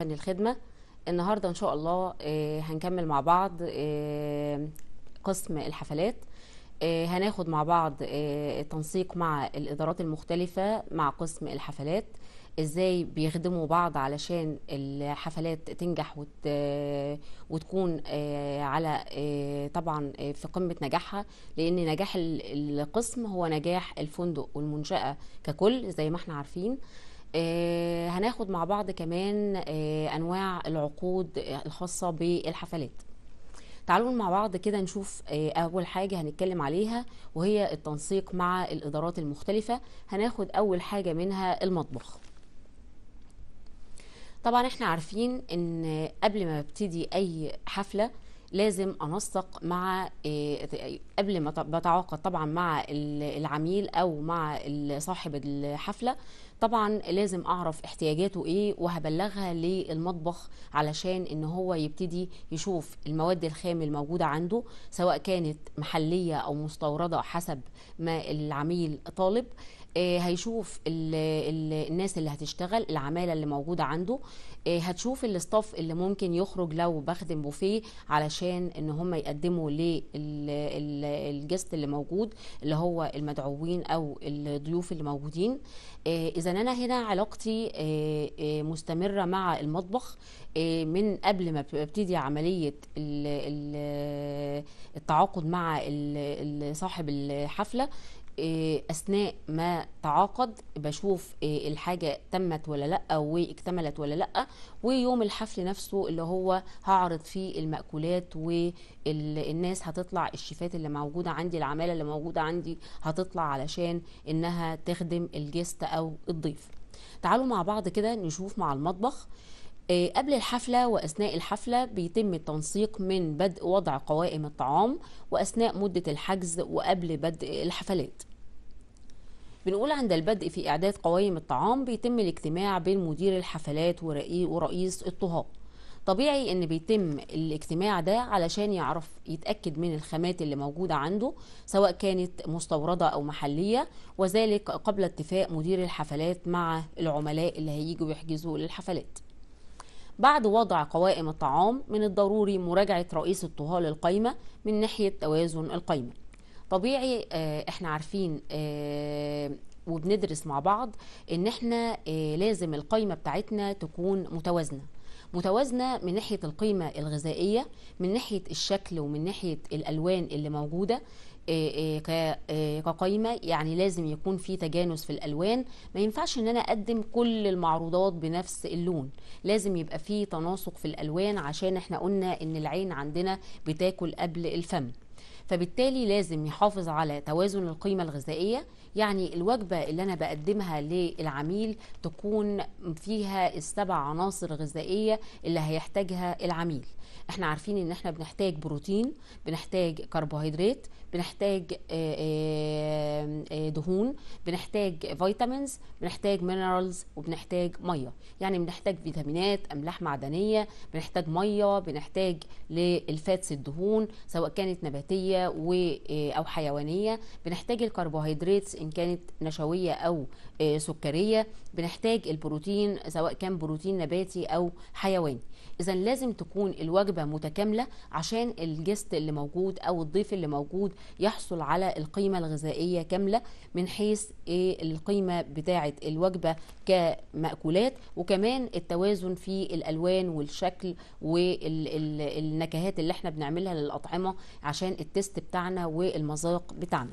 فن يعني الخدمة النهاردة إن شاء الله آه، هنكمل مع بعض آه، قسم الحفلات آه، هناخد مع بعض تنسيق مع الإدارات المختلفة مع قسم الحفلات إزاي بيخدموا بعض علشان الحفلات تنجح وت... وتكون على طبعا في قمة نجاحها لأن نجاح القسم هو نجاح الفندق والمنشأة ككل زي ما احنا عارفين آه هناخد مع بعض كمان آه انواع العقود الخاصه بالحفلات تعالوا مع بعض كده نشوف آه اول حاجه هنتكلم عليها وهي التنسيق مع الادارات المختلفه هناخد اول حاجه منها المطبخ طبعا احنا عارفين ان قبل ما ابتدي اي حفله لازم انسق مع آه، قبل ما بتعاقد طبعا مع العميل او مع صاحب الحفله طبعا لازم اعرف احتياجاته ايه وهبلغها للمطبخ علشان ان هو يبتدي يشوف المواد الخام الموجوده عنده سواء كانت محليه او مستورده حسب ما العميل طالب آه، هيشوف الـ الـ الناس اللي هتشتغل العماله اللي موجوده عنده آه، هتشوف الاستاف اللي ممكن يخرج لو بخدم بوفيه علشان ان هم يقدموا للجست اللي موجود اللي هو المدعوين او الضيوف اللي موجودين آه، اذا انا هنا علاقتي مستمره مع المطبخ من قبل ما ابتدي عمليه التعاقد مع صاحب الحفله إيه، اثناء ما تعاقد بشوف إيه، الحاجه تمت ولا لا واكتملت ولا لا ويوم الحفل نفسه اللي هو هعرض فيه المأكولات والناس هتطلع الشيفات اللي موجوده عندي العماله اللي موجوده عندي هتطلع علشان انها تخدم الجست او الضيف تعالوا مع بعض كده نشوف مع المطبخ إيه، قبل الحفلة وأثناء الحفلة بيتم التنسيق من بدء وضع قوائم الطعام وأثناء مدة الحجز وقبل بدء الحفلات بنقول عند البدء في إعداد قوائم الطعام بيتم الاجتماع بين مدير الحفلات ورئيس الطهاة طبيعي ان بيتم الاجتماع ده علشان يعرف يتاكد من الخامات اللي موجوده عنده سواء كانت مستورده او محليه وذلك قبل اتفاق مدير الحفلات مع العملاء اللي هيجوا يحجزوا للحفلات بعد وضع قوائم الطعام من الضروري مراجعه رئيس الطهاه للقايمه من ناحيه توازن القايمه طبيعي آه، احنا عارفين آه، وبندرس مع بعض ان احنا آه، لازم القايمه بتاعتنا تكون متوازنه متوازنه من ناحيه القيمه الغذائيه من ناحيه الشكل ومن ناحيه الالوان اللي موجوده كقايمه يعني لازم يكون في تجانس في الالوان ما ينفعش ان انا اقدم كل المعروضات بنفس اللون لازم يبقى في تناسق في الالوان عشان احنا قلنا ان العين عندنا بتاكل قبل الفم فبالتالي لازم يحافظ على توازن القيمة الغذائية يعني الوجبه اللي انا بقدمها للعميل تكون فيها السبع عناصر غذائيه اللي هيحتاجها العميل احنا عارفين ان احنا بنحتاج بروتين بنحتاج كربوهيدرات بنحتاج آه، آه، آه، دهون بنحتاج فيتامينز بنحتاج مينرالز وبنحتاج ميه يعني بنحتاج فيتامينات املاح معدنيه بنحتاج ميه بنحتاج للفاتس الدهون سواء كانت نباتيه او حيوانيه بنحتاج الكربوهيدرات ان كانت نشويه او آه، سكريه بنحتاج البروتين سواء كان بروتين نباتي او حيواني اذا لازم تكون الوجبه متكامله عشان الجست اللي موجود او الضيف اللي موجود يحصل على القيمه الغذائيه كامله من حيث آه، القيمه بتاعه الوجبه كمأكولات وكمان التوازن في الالوان والشكل والنكهات اللي احنا بنعملها للاطعمه عشان التست بتاعنا والمذاق بتاعنا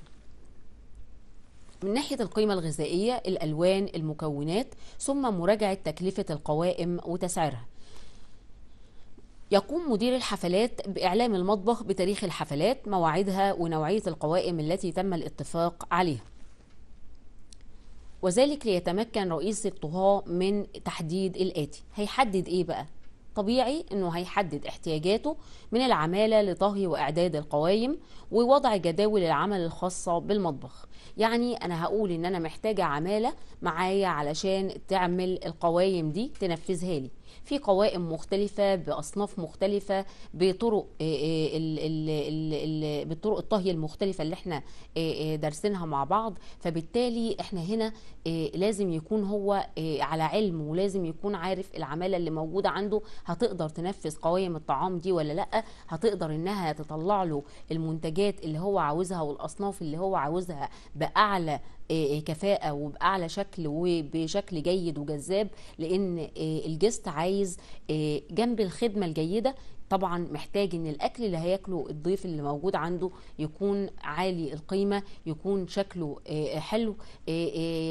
من ناحية القيمة الغذائية الألوان المكونات ثم مراجعة تكلفة القوائم وتسعيرها يقوم مدير الحفلات بإعلام المطبخ بتاريخ الحفلات مواعيدها ونوعية القوائم التي تم الاتفاق عليها وذلك ليتمكن رئيس الطهاة من تحديد الآتي هيحدد إيه بقى طبيعي انه هيحدد احتياجاته من العماله لطهي واعداد القوايم ووضع جداول العمل الخاصه بالمطبخ يعني انا هقول ان انا محتاجه عماله معايا علشان تعمل القوايم دي تنفذها لي في قوائم مختلفه باصناف مختلفه بطرق بالطرق آه، آه، الطهي المختلفه اللي احنا آه، دارسينها مع بعض فبالتالي احنا هنا لازم يكون هو على علم ولازم يكون عارف العماله اللي موجوده عنده هتقدر تنفذ قوائم الطعام دي ولا لا هتقدر انها تطلع له المنتجات اللي هو عاوزها والاصناف اللي هو عاوزها باعلى كفاءه وباعلى شكل وبشكل جيد وجذاب لان آه، الجست عايز آه، جنب الخدمه الجيده طبعا محتاج ان الاكل اللي هياكله الضيف اللي موجود عنده يكون عالي القيمه يكون شكله آه، حلو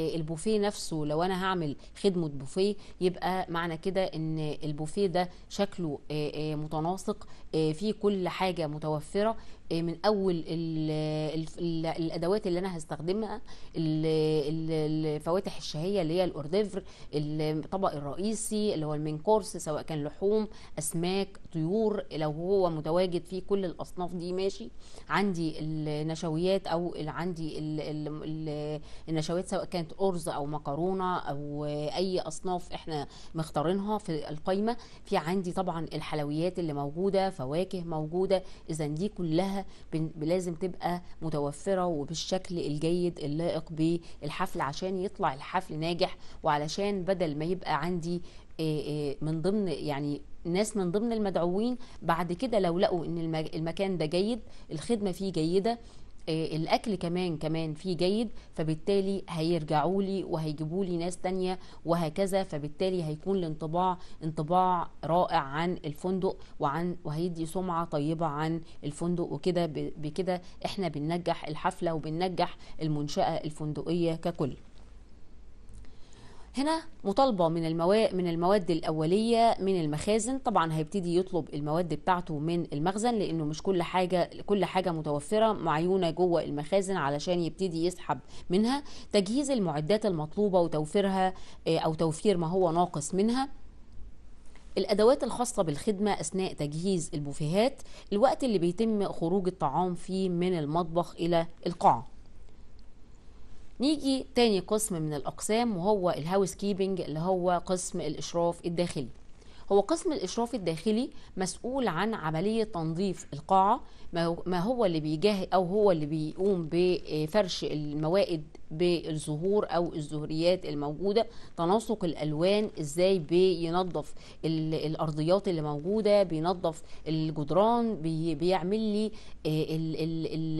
البوفيه نفسه لو انا هعمل خدمه بوفيه يبقى معنى كده ان البوفيه ده شكله متناسق فيه كل حاجه متوفره إيه، من اول الادوات اللي انا هستخدمها الفواتح الشهيه اللي هي الاورديفر الطبق الرئيسي اللي هو المين كورس سواء كان لحوم اسماك طيور لو هو متواجد في كل الاصناف دي ماشي عندي النشويات او عندي النشويات سواء كانت ارز او مكرونه او اي اصناف احنا مختارينها في القايمه في عندي طبعا الحلويات اللي موجوده فواكه موجوده اذا دي كلها لازم تبقى متوفره وبالشكل الجيد اللائق بالحفل عشان يطلع الحفل ناجح وعلشان بدل ما يبقى عندي من ضمن يعني ناس من ضمن المدعوين بعد كده لو لقوا ان المكان ده جيد الخدمه فيه جيده آه، الاكل كمان كمان فيه جيد فبالتالي هيرجعوا لي وهيجيبوا لي ناس تانية وهكذا فبالتالي هيكون الانطباع انطباع رائع عن الفندق وعن وهيدي سمعه طيبه عن الفندق وكده بكده احنا بننجح الحفله وبننجح المنشاه الفندقيه ككل هنا مطالبه من المواد من المواد الاوليه من المخازن طبعا هيبتدي يطلب المواد بتاعته من المخزن لانه مش كل حاجه كل حاجه متوفره معيونه جوه المخازن علشان يبتدي يسحب منها تجهيز المعدات المطلوبه وتوفيرها آه، او توفير ما هو ناقص منها الادوات الخاصه بالخدمه اثناء تجهيز البوفيهات الوقت اللي بيتم خروج الطعام فيه من المطبخ الى القاعه نيجي تاني قسم من الأقسام وهو الهاوس كيبنج اللي هو قسم الإشراف الداخلي هو قسم الإشراف الداخلي مسؤول عن عملية تنظيف القاعة ما هو اللي بيجاه أو هو اللي بيقوم بفرش الموائد بالزهور أو الزهريات الموجودة تناسق الألوان إزاي بينظف الأرضيات اللي موجودة بينظف الجدران بي بيعمل لي آه،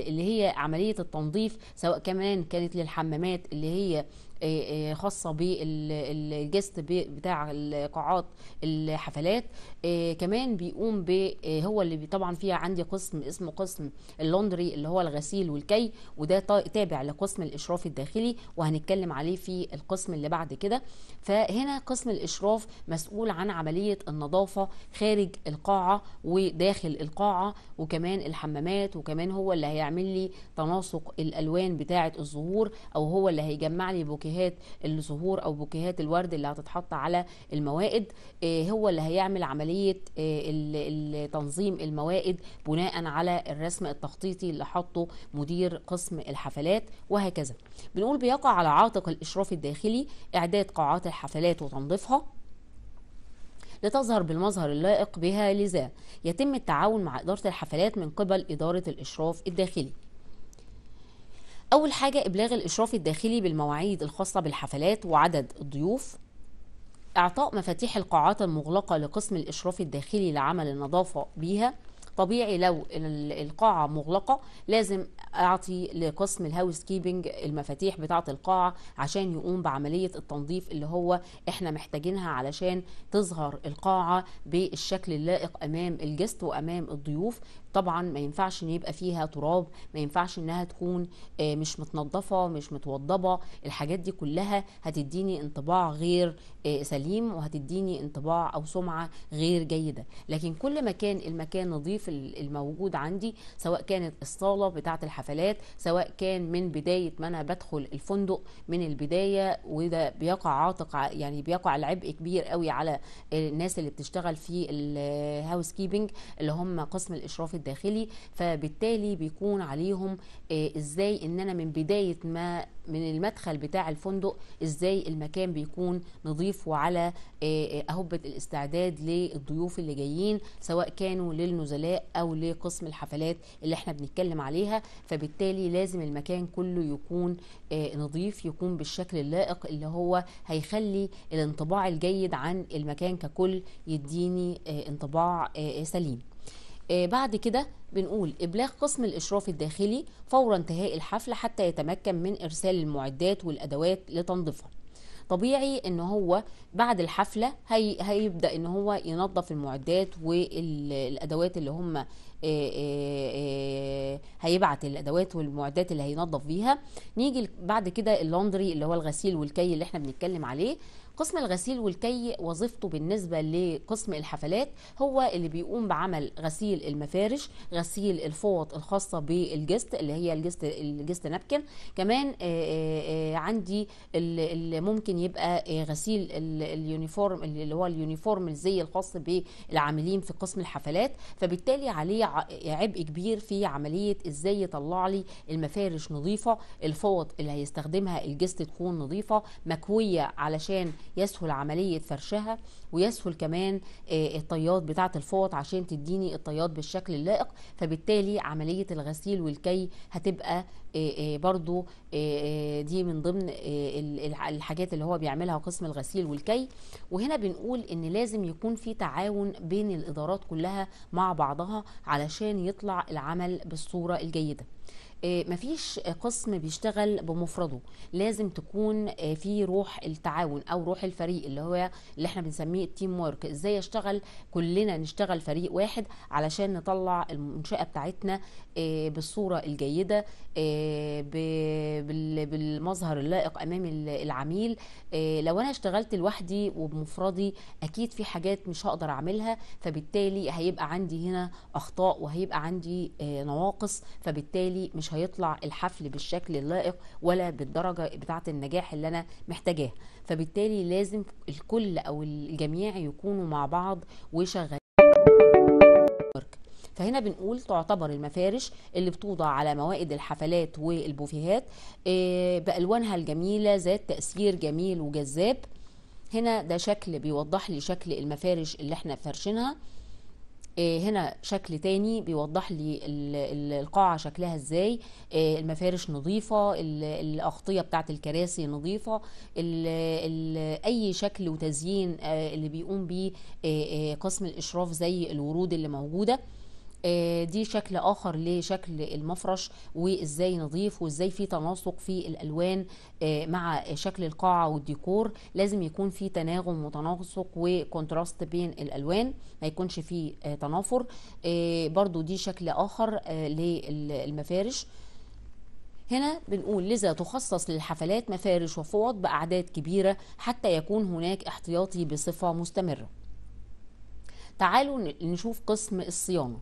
اللي هي عملية التنظيف سواء كمان كانت للحمامات اللي هي آه، آه، خاصه بالجست بتاع القاعات الحفلات آه، كمان بيقوم ب آه، هو اللي طبعا فيها عندي قسم اسمه قسم اللوندري اللي هو الغسيل والكي وده تابع لقسم الاشراف الداخلي وهنتكلم عليه في القسم اللي بعد كده فهنا قسم الاشراف مسؤول عن عمليه النظافه خارج القاعه وداخل القاعه وكمان الحمامات وكمان هو اللي هيعمل لي تناسق الالوان بتاعه الزهور او هو اللي هيجمع لي بوكيهات الزهور او بوكيهات الورد اللي هتتحط على الموائد آه، هو اللي هيعمل عمليه عمليه آه، تنظيم الموائد بناء على الرسم التخطيطي اللي حطه مدير قسم الحفلات وهكذا بنقول بيقع على عاتق الاشراف الداخلي اعداد قاعات الحفلات وتنظيفها لتظهر بالمظهر اللائق بها لذا يتم التعاون مع إدارة الحفلات من قبل إدارة الإشراف الداخلي أول حاجة إبلاغ الإشراف الداخلي بالمواعيد الخاصة بالحفلات وعدد الضيوف إعطاء مفاتيح القاعات المغلقة لقسم الإشراف الداخلي لعمل النظافة بيها طبيعي لو القاعة مغلقة لازم أعطي لقسم الهاوس كيبنج المفاتيح بتاعة القاعة عشان يقوم بعملية التنظيف اللي هو احنا محتاجينها علشان تظهر القاعة بالشكل اللائق أمام الجست وأمام الضيوف طبعا ما ينفعش ان يبقى فيها تراب ما ينفعش انها تكون آه، مش متنظفه مش متوضبه الحاجات دي كلها هتديني انطباع غير آه، سليم وهتديني انطباع او سمعه غير جيده لكن كل ما كان المكان نظيف الموجود عندي سواء كانت الصاله بتاعه الحفلات سواء كان من بدايه ما انا بدخل الفندق من البدايه وده بيقع عاتق يعني بيقع العبء كبير قوي على آه، الناس اللي بتشتغل في الهاوس كيبنج اللي هم قسم الاشراف الداخلي الداخلي فبالتالي بيكون عليهم آه، ازاي ان انا من بدايه ما من المدخل بتاع الفندق ازاي المكان بيكون نظيف وعلى اهبه آه، الاستعداد للضيوف اللي جايين سواء كانوا للنزلاء او لقسم الحفلات اللي احنا بنتكلم عليها فبالتالي لازم المكان كله يكون آه، نظيف يكون بالشكل اللائق اللي هو هيخلي الانطباع الجيد عن المكان ككل يديني انطباع سليم آه، بعد كده بنقول إبلاغ قسم الإشراف الداخلي فور انتهاء الحفل حتى يتمكن من إرسال المعدات والأدوات لتنظيفها طبيعي ان هو بعد الحفله هي هيبدا ان هو ينظف المعدات والادوات اللي هم آه، آه، هيبعت الادوات والمعدات اللي هينظف بيها نيجي بعد كده اللوندري اللي هو الغسيل والكي اللي احنا بنتكلم عليه قسم الغسيل والكي وظيفته بالنسبة لقسم الحفلات هو اللي بيقوم بعمل غسيل المفارش غسيل الفوط الخاصة بالجست اللي هي الجست الجست نابكن كمان آه، آه، آه، عندي اللي ممكن يبقى غسيل اليونيفورم اللي هو اليونيفورم الزي الخاص بالعاملين في قسم الحفلات فبالتالي عليه عبء كبير في عملية ازاي يطلع لي المفارش نظيفة الفوط اللي هيستخدمها الجست تكون نظيفة مكوية علشان يسهل عمليه فرشها ويسهل كمان آه، الطيات بتاعه الفوط عشان تديني الطيات بالشكل اللائق فبالتالي عمليه الغسيل والكي هتبقى آه، آه، برضو دي من ضمن الحاجات اللي هو بيعملها قسم الغسيل والكي وهنا بنقول ان لازم يكون في تعاون بين الادارات كلها مع بعضها علشان يطلع العمل بالصوره الجيده آه، مفيش قسم بيشتغل بمفرده لازم تكون آه، في روح التعاون او روح الفريق اللي هو اللي احنا بنسميه التيم وورك ازاي اشتغل كلنا نشتغل فريق واحد علشان نطلع المنشاه بتاعتنا آه، بالصوره الجيده بالمظهر اللائق امام العميل لو انا اشتغلت لوحدي وبمفردي اكيد في حاجات مش هقدر اعملها فبالتالي هيبقى عندي هنا اخطاء وهيبقى عندي نواقص فبالتالي مش مش هيطلع الحفل بالشكل اللائق ولا بالدرجه بتاعه النجاح اللي انا محتاجاها فبالتالي لازم الكل او الجميع يكونوا مع بعض وشغالين فهنا بنقول تعتبر المفارش اللي بتوضع على موائد الحفلات والبوفيهات آه، بألوانها الجميلة ذات تأثير جميل وجذاب هنا ده شكل بيوضح لي شكل المفارش اللي احنا فارشينها آه، هنا شكل تاني بيوضح لي القاعة شكلها ازاي آه، المفارش نظيفة الأغطية بتاعة الكراسي نظيفة أي شكل وتزيين آه، اللي بيقوم بيه قسم الإشراف زي الورود اللي موجودة آه، دي شكل اخر لشكل المفرش وازاي نظيف وازاي في تناسق في الالوان آه، مع شكل القاعه والديكور لازم يكون في تناغم وتناسق وكونتراست بين الالوان ما يكونش في آه، تنافر برضو دي شكل اخر للمفارش هنا بنقول لذا تخصص للحفلات مفارش وفوط بأعداد كبيرة حتى يكون هناك احتياطي بصفة مستمرة تعالوا نشوف قسم الصيانة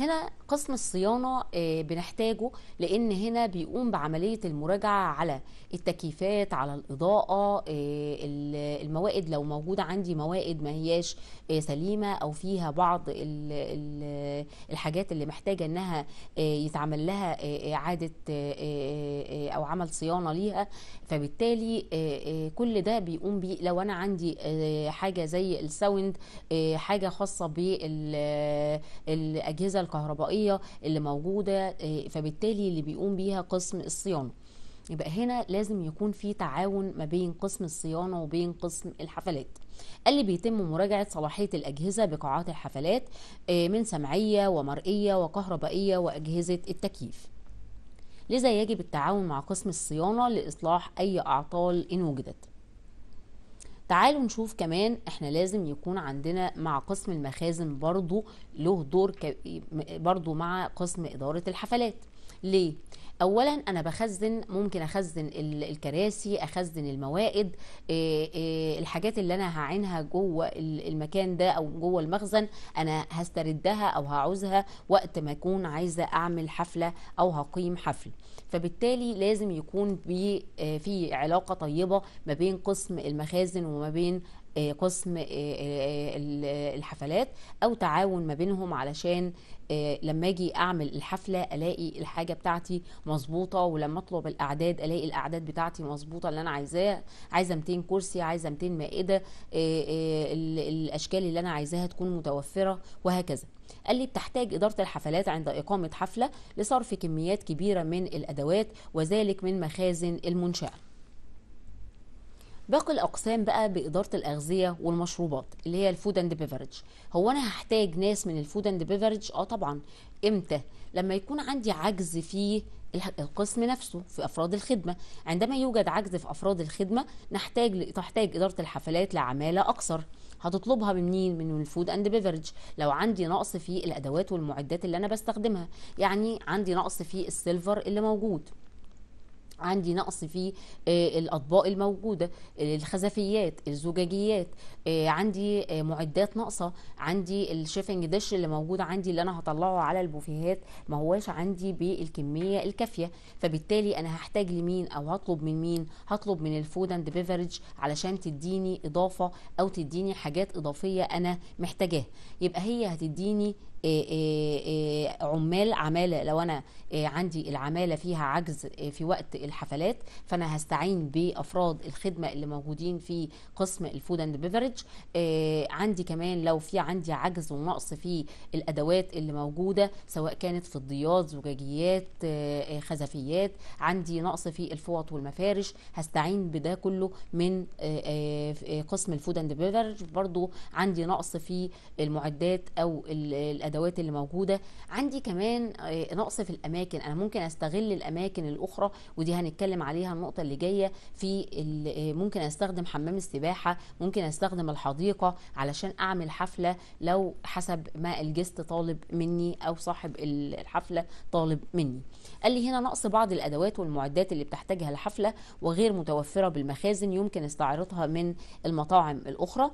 هنا قسم الصيانه آه، بنحتاجه لان هنا بيقوم بعمليه المراجعه على التكييفات على الاضاءه آه، الموائد لو موجوده عندي موائد ما هياش آه، سليمه او فيها بعض الحاجات اللي محتاجه انها يتعمل لها اعاده او عمل صيانه ليها فبالتالي كل ده بيقوم بيه لو انا عندي حاجه زي الساوند حاجه خاصه بالاجهزه الكهربائيه الوقائيه اللي موجوده آه، فبالتالي اللي بيقوم بيها قسم الصيانه يبقى هنا لازم يكون في تعاون ما بين قسم الصيانه وبين قسم الحفلات اللي بيتم مراجعة صلاحية الأجهزة بقاعات الحفلات آه، من سمعية ومرئية وكهربائية وأجهزة التكييف لذا يجب التعاون مع قسم الصيانة لإصلاح أي أعطال إن وجدت تعالوا نشوف كمان احنا لازم يكون عندنا مع قسم المخازن برضو له دور ك... برضو مع قسم إدارة الحفلات ليه؟ اولا انا بخزن ممكن اخزن الكراسي اخزن الموائد الحاجات اللي انا هعينها جوه المكان ده او جوه المخزن انا هستردها او هعوزها وقت ما اكون عايزه اعمل حفله او هقيم حفل فبالتالي لازم يكون آه، في علاقه طيبه ما بين قسم المخازن وما بين آه، قسم آه، الحفلات او تعاون ما بينهم علشان لما اجي اعمل الحفله الاقي الحاجه بتاعتي مظبوطه ولما اطلب الاعداد الاقي الاعداد بتاعتي مظبوطه اللي انا عايزاه عايزه 200 كرسي عايزه 200 مائده الاشكال اللي انا عايزاها تكون متوفره وهكذا قال لي بتحتاج إدارة الحفلات عند إقامة حفلة لصرف كميات كبيرة من الأدوات وذلك من مخازن المنشأة باقي الاقسام بقى باداره الاغذيه والمشروبات اللي هي الفود اند بيفرج هو انا هحتاج ناس من الفود اند بيفرج اه طبعا امتى لما يكون عندي عجز في القسم نفسه في افراد الخدمه عندما يوجد عجز في افراد الخدمه نحتاج تحتاج اداره الحفلات لعماله اكثر هتطلبها من مين من الفود اند بيفرج لو عندي نقص في الادوات والمعدات اللي انا بستخدمها يعني عندي نقص في السيلفر اللي موجود عندي نقص في آه، الاطباق الموجوده الخزفيات الزجاجيات آه، عندي آه، معدات ناقصه عندي الشيفنج دش اللي موجود عندي اللي انا هطلعه على البوفيهات ما هواش عندي بالكميه الكافيه فبالتالي انا هحتاج لمين او هطلب من مين هطلب من الفود اند بيفرج علشان تديني اضافه او تديني حاجات اضافيه انا محتاجاها يبقى هي هتديني إيه، إيه، إيه، عمال عماله لو انا عندي العماله فيها عجز في وقت الحفلات فانا هستعين بافراد الخدمه اللي موجودين في قسم الفود اند بيفرج عندي كمان لو في عندي عجز ونقص في الادوات اللي موجوده سواء كانت فضيات زجاجيات خزفيات عندي نقص في الفوط والمفارش هستعين بده كله من قسم الفود اند بيفرج برضو عندي نقص في المعدات او الادوات الادوات اللي موجوده عندي كمان آه، نقص في الاماكن انا ممكن استغل الاماكن الاخرى ودي هنتكلم عليها النقطه اللي جايه في آه، ممكن استخدم حمام السباحه ممكن استخدم الحديقه علشان اعمل حفله لو حسب ما الجست طالب مني او صاحب الحفله طالب مني قال لي هنا نقص بعض الادوات والمعدات اللي بتحتاجها الحفله وغير متوفره بالمخازن يمكن استعراضها من المطاعم الاخرى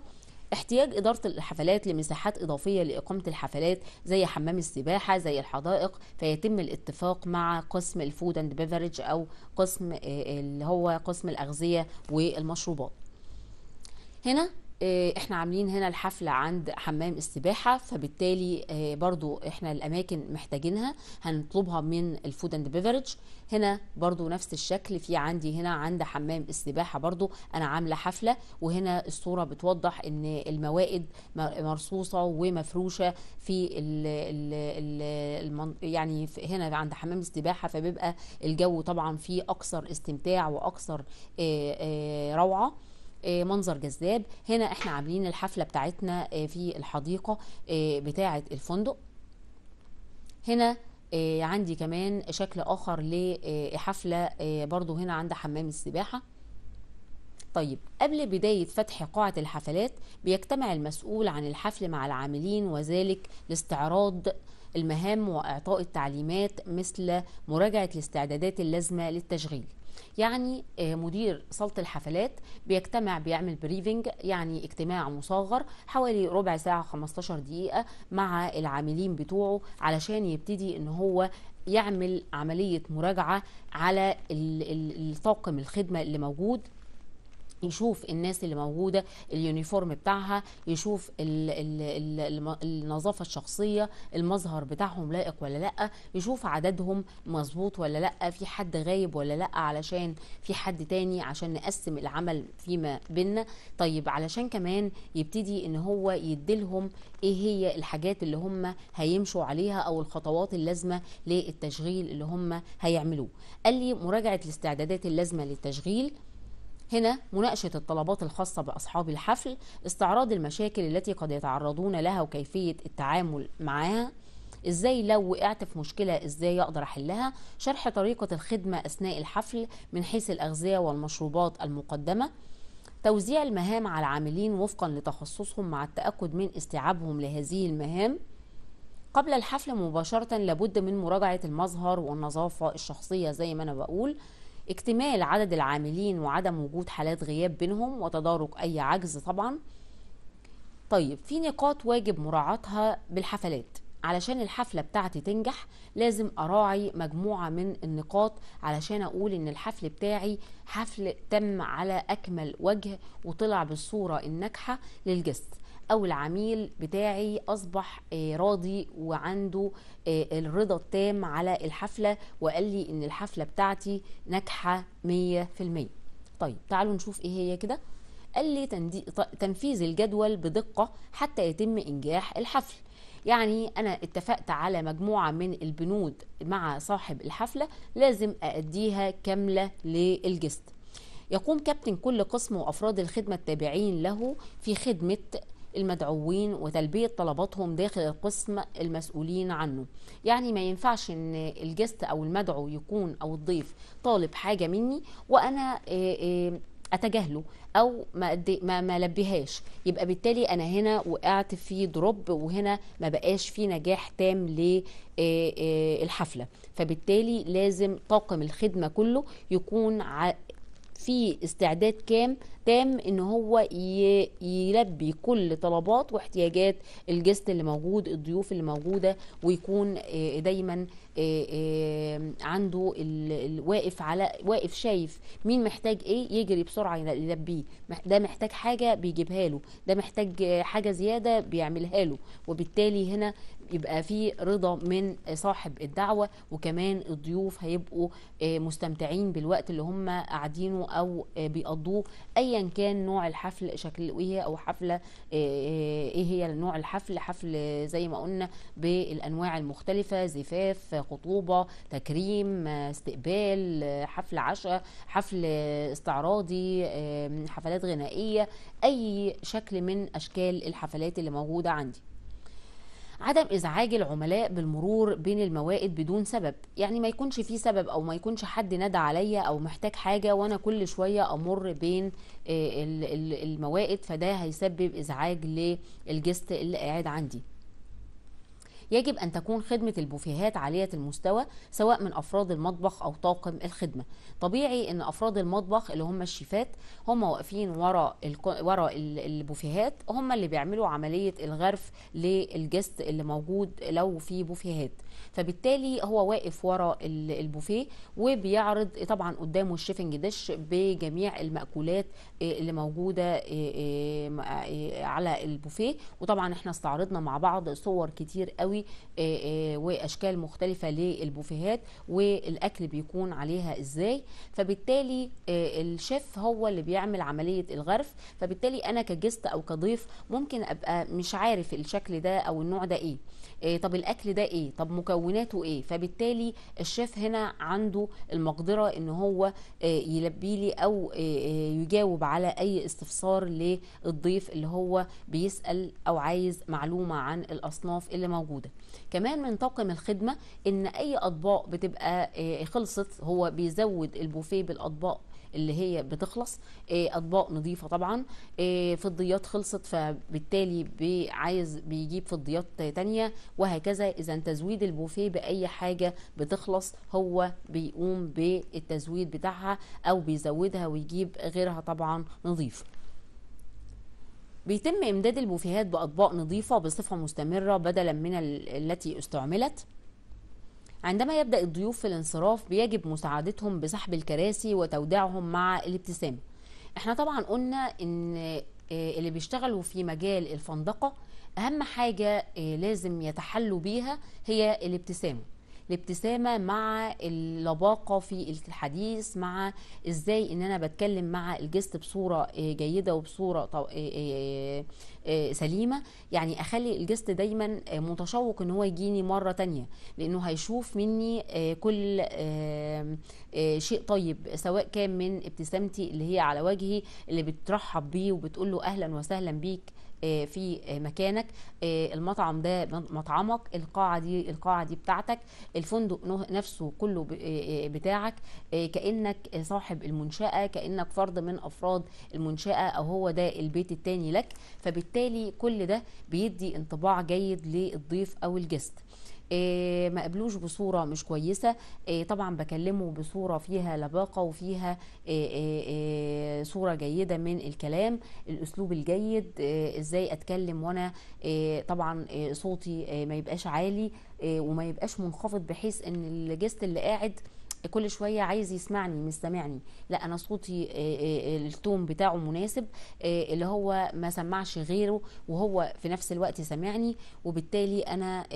احتياج إدارة الحفلات لمساحات إضافية لإقامة الحفلات زي حمام السباحة زي الحدائق فيتم الاتفاق مع قسم الفود اند بيفرج أو قسم آه، اللي هو قسم الأغذية والمشروبات هنا آه، احنا عاملين هنا الحفله عند حمام السباحه فبالتالي آه، برضو احنا الاماكن محتاجينها هنطلبها من الفود اند بيفرج هنا برضو نفس الشكل في عندي هنا عند حمام السباحه برضو انا عامله حفله وهنا الصوره بتوضح ان الموائد مرصوصه ومفروشه في الـ الـ المن... يعني هنا عند حمام السباحه فبيبقى الجو طبعا فيه اكثر استمتاع واكثر آه، روعه آه، منظر جذاب هنا احنا عاملين الحفله بتاعتنا آه، في الحديقه آه، بتاعه الفندق هنا عندي كمان شكل اخر لحفله برضو هنا عند حمام السباحه طيب قبل بداية فتح قاعة الحفلات بيجتمع المسؤول عن الحفل مع العاملين وذلك لاستعراض المهام وإعطاء التعليمات مثل مراجعة الاستعدادات اللازمة للتشغيل يعني آه، مدير صاله الحفلات بيجتمع بيعمل بريفنج يعني اجتماع مصغر حوالي ربع ساعه 15 دقيقه مع العاملين بتوعه علشان يبتدي ان هو يعمل عمليه مراجعه على الطاقم الخدمه اللي موجود يشوف الناس اللي موجوده اليونيفورم بتاعها يشوف النظافه الشخصيه المظهر بتاعهم لائق ولا لا يشوف عددهم مظبوط ولا لا في حد غايب ولا لا علشان في حد تاني عشان نقسم العمل فيما بيننا طيب علشان كمان يبتدي ان هو يديلهم ايه هي الحاجات اللي هم هيمشوا عليها او الخطوات اللازمه للتشغيل اللي هم هيعملوه قال لي مراجعه الاستعدادات اللازمه للتشغيل هنا مناقشة الطلبات الخاصة بأصحاب الحفل استعراض المشاكل التي قد يتعرضون لها وكيفية التعامل معها ازاي لو وقعت في مشكلة ازاي اقدر احلها شرح طريقة الخدمة اثناء الحفل من حيث الاغذية والمشروبات المقدمة توزيع المهام على العاملين وفقا لتخصصهم مع التأكد من استيعابهم لهذه المهام قبل الحفل مباشرة لابد من مراجعة المظهر والنظافة الشخصية زي ما أنا بقول اكتمال عدد العاملين وعدم وجود حالات غياب بينهم وتدارك أي عجز طبعا طيب في نقاط واجب مراعاتها بالحفلات علشان الحفلة بتاعتي تنجح لازم أراعي مجموعة من النقاط علشان أقول إن الحفل بتاعي حفل تم على أكمل وجه وطلع بالصورة الناجحة للجسم او العميل بتاعي اصبح آه، راضي وعنده آه، الرضا التام على الحفله وقال لي ان الحفله بتاعتي ناجحه 100% طيب تعالوا نشوف ايه هي كده قال لي تنفيذ الجدول بدقه حتى يتم انجاح الحفل يعني انا اتفقت على مجموعه من البنود مع صاحب الحفله لازم ااديها كامله للجست يقوم كابتن كل قسم وافراد الخدمه التابعين له في خدمه المدعوين وتلبية طلباتهم داخل القسم المسؤولين عنه يعني ما ينفعش ان الجست او المدعو يكون او الضيف طالب حاجة مني وانا آه، آه، اتجاهله او ما ما, لبيهاش يبقى بالتالي انا هنا وقعت في دروب وهنا ما بقاش في نجاح تام للحفله آه، فبالتالي لازم طاقم الخدمه كله يكون في استعداد كام تام ان هو يلبي كل طلبات واحتياجات الجست اللي موجود الضيوف اللي موجوده ويكون آه، دايما آه، آه، عنده واقف على واقف شايف مين محتاج ايه يجري بسرعه يلبيه ده محتاج حاجه بيجيبها له ده محتاج حاجه زياده بيعملها له وبالتالي هنا يبقى في رضا من صاحب الدعوه وكمان الضيوف هيبقوا آه، مستمتعين بالوقت اللي هم قاعدينه او آه، بيقضوه ايا كان نوع الحفل شكل ايه او حفله آه، ايه هي نوع الحفل حفل زي ما قلنا بالانواع المختلفه زفاف خطوبه تكريم استقبال حفل عشاء حفل استعراضي حفلات غنائيه اي شكل من اشكال الحفلات اللي موجوده عندي عدم ازعاج العملاء بالمرور بين الموائد بدون سبب يعني ما يكونش في سبب او ما يكونش حد نادى عليا او محتاج حاجه وانا كل شويه امر بين آه، الموائد فده هيسبب ازعاج للجست اللي قاعد عندي يجب أن تكون خدمة البوفيهات عالية المستوى سواء من أفراد المطبخ أو طاقم الخدمة طبيعي أن أفراد المطبخ اللي هم الشيفات هم واقفين ورا وراء البوفيهات هم اللي بيعملوا عملية الغرف للجست اللي موجود لو في بوفيهات فبالتالي هو واقف ورا البوفيه وبيعرض طبعا قدامه الشيفنج ديش بجميع المأكولات آه، اللي موجودة آه، آه، على البوفيه وطبعا احنا استعرضنا مع بعض صور كتير قوي واشكال مختلفة للبوفيهات والاكل بيكون عليها ازاي فبالتالي الشيف هو اللي بيعمل عملية الغرف فبالتالي انا كجست او كضيف ممكن ابقى مش عارف الشكل ده او النوع ده ايه إيه طب الاكل ده ايه طب مكوناته ايه فبالتالي الشيف هنا عنده المقدره ان هو إيه يلبي لي او إيه يجاوب على اي استفسار للضيف اللي هو بيسال او عايز معلومه عن الاصناف اللي موجوده كمان من طاقم الخدمه ان اي اطباق بتبقى آه، خلصت هو بيزود البوفيه بالاطباق اللي هي بتخلص إيه، اطباق نظيفه طبعا إيه، فضيات خلصت فبالتالي بي عايز بيجيب فضيات تانية وهكذا اذا تزويد البوفيه باي حاجه بتخلص هو بيقوم بالتزويد بتاعها او بيزودها ويجيب غيرها طبعا نظيف بيتم امداد البوفيهات باطباق نظيفه بصفه مستمره بدلا من التي استعملت عندما يبدأ الضيوف في الانصراف بيجب مساعدتهم بسحب الكراسي وتوديعهم مع الابتسامة احنا طبعا قلنا ان آه، اللي بيشتغلوا في مجال الفندقة اهم حاجة آه، لازم يتحلوا بيها هي الابتسامة الابتسامه مع اللباقه في الحديث مع ازاي ان انا بتكلم مع الجست بصوره آه، جيده وبصوره آه، آه، سليمه يعني اخلي الجست دايما متشوق ان هو يجيني مره تانية لانه هيشوف مني كل شيء طيب سواء كان من ابتسامتي اللي هي على وجهي اللي بترحب بيه وبتقول له اهلا وسهلا بيك آه، في مكانك آه، المطعم ده مطعمك القاعه دي القاعه دي بتاعتك الفندق نفسه كله آه، بتاعك كانك صاحب المنشاه كانك فرد من افراد المنشاه او هو ده البيت التاني لك فبالتالي كل ده بيدي انطباع جيد للضيف او الجست آه، ما قابلوش بصوره مش كويسه آه، طبعا بكلمه بصوره فيها لباقه وفيها آه، صوره جيده من الكلام الاسلوب الجيد ازاي اتكلم وانا طبعا صوتي ما يبقاش عالي وما يبقاش منخفض بحيث ان الجست اللي قاعد كل شويه عايز يسمعني مش سامعني لا انا صوتي آه، آه، آه، التون بتاعه مناسب اللي هو ما سمعش غيره وهو في نفس الوقت سامعني وبالتالي انا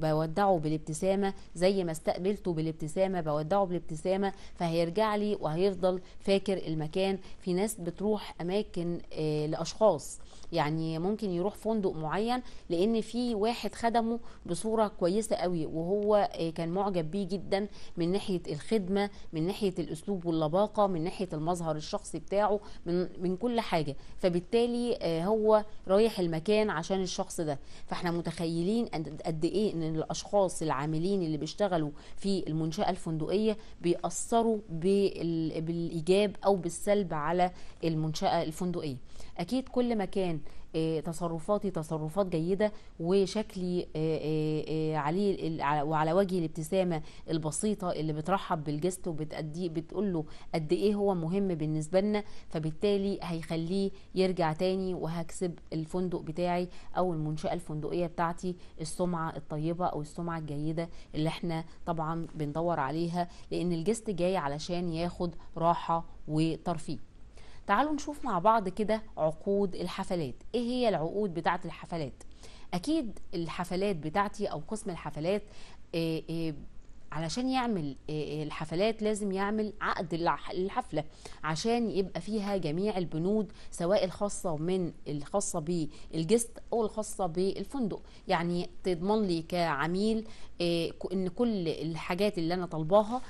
بودعه بالابتسامه زي ما استقبلته بالابتسامه بودعه بالابتسامه فهيرجع لي وهيفضل فاكر المكان في ناس بتروح اماكن لاشخاص يعني ممكن يروح فندق معين لان في واحد خدمه بصوره كويسه قوي وهو آه، كان معجب بيه جدا من ناحيه الخدمه من ناحيه الاسلوب واللباقه من ناحيه المظهر الشخصي بتاعه من من كل حاجه فبالتالي آه، هو رايح المكان عشان الشخص ده فاحنا متخيلين قد ايه ان الاشخاص العاملين اللي بيشتغلوا في المنشاه الفندقيه بيأثروا بالايجاب او بالسلب على المنشاه الفندقيه اكيد كل ما كان آه، تصرفاتي تصرفات جيده وشكلي آه، آه، عليه وعلى وجه الابتسامه البسيطه اللي بترحب بالجست وبتأدي بتقول له قد ايه هو مهم بالنسبه لنا فبالتالي هيخليه يرجع تاني وهكسب الفندق بتاعي او المنشاه الفندقيه بتاعتي السمعه الطيبه او السمعه الجيده اللي احنا طبعا بندور عليها لان الجست جاي علشان ياخد راحه وترفيه تعالوا نشوف مع بعض كده عقود الحفلات ايه هي العقود بتاعه الحفلات اكيد الحفلات بتاعتي او قسم الحفلات إيه إيه علشان يعمل آه، آه، الحفلات لازم يعمل عقد للحفلة عشان يبقى فيها جميع البنود سواء الخاصة من الخاصة بالجست أو الخاصة بالفندق يعني تضمن لي كعميل آه، ان كل الحاجات اللي انا طالباها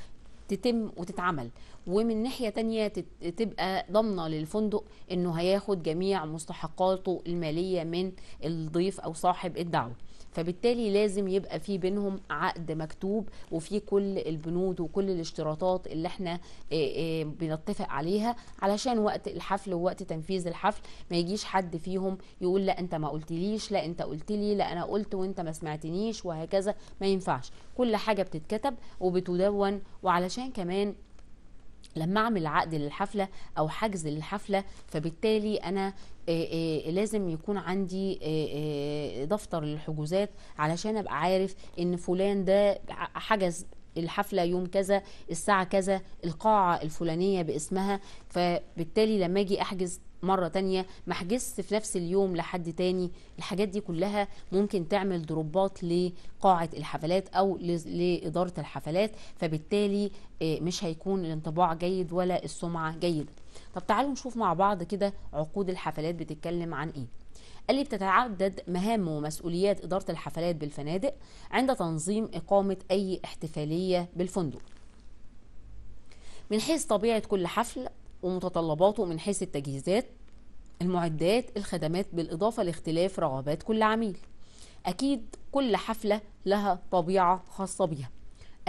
تتم وتتعمل ومن ناحية تانية تبقى ضامنة للفندق انه هياخد جميع مستحقاته المالية من الضيف او صاحب الدعوة فبالتالي لازم يبقى في بينهم عقد مكتوب وفي كل البنود وكل الاشتراطات اللي احنا آه، آه، بنتفق عليها علشان وقت الحفل ووقت تنفيذ الحفل ما يجيش حد فيهم يقول لا انت ما قلتليش لا انت قلت لي لا انا قلت وانت ما سمعتنيش وهكذا ما ينفعش كل حاجه بتتكتب وبتدون وعلشان كمان لما اعمل عقد للحفله او حجز للحفله فبالتالي انا لازم يكون عندي دفتر للحجوزات علشان ابقى عارف ان فلان ده حجز الحفلة يوم كذا الساعة كذا القاعة الفلانية باسمها فبالتالي لما اجي احجز مره تانية ما حجزت في نفس اليوم لحد تاني الحاجات دي كلها ممكن تعمل دروبات لقاعه الحفلات او لاداره الحفلات فبالتالي آه، مش هيكون الانطباع جيد ولا السمعه جيده طب تعالوا نشوف مع بعض كده عقود الحفلات بتتكلم عن ايه قال لي بتتعدد مهام ومسؤوليات إدارة الحفلات بالفنادق عند تنظيم إقامة أي احتفالية بالفندق من حيث طبيعة كل حفل ومتطلباته من حيث التجهيزات المعدات الخدمات بالإضافة لاختلاف رغبات كل عميل أكيد كل حفلة لها طبيعة خاصة بيها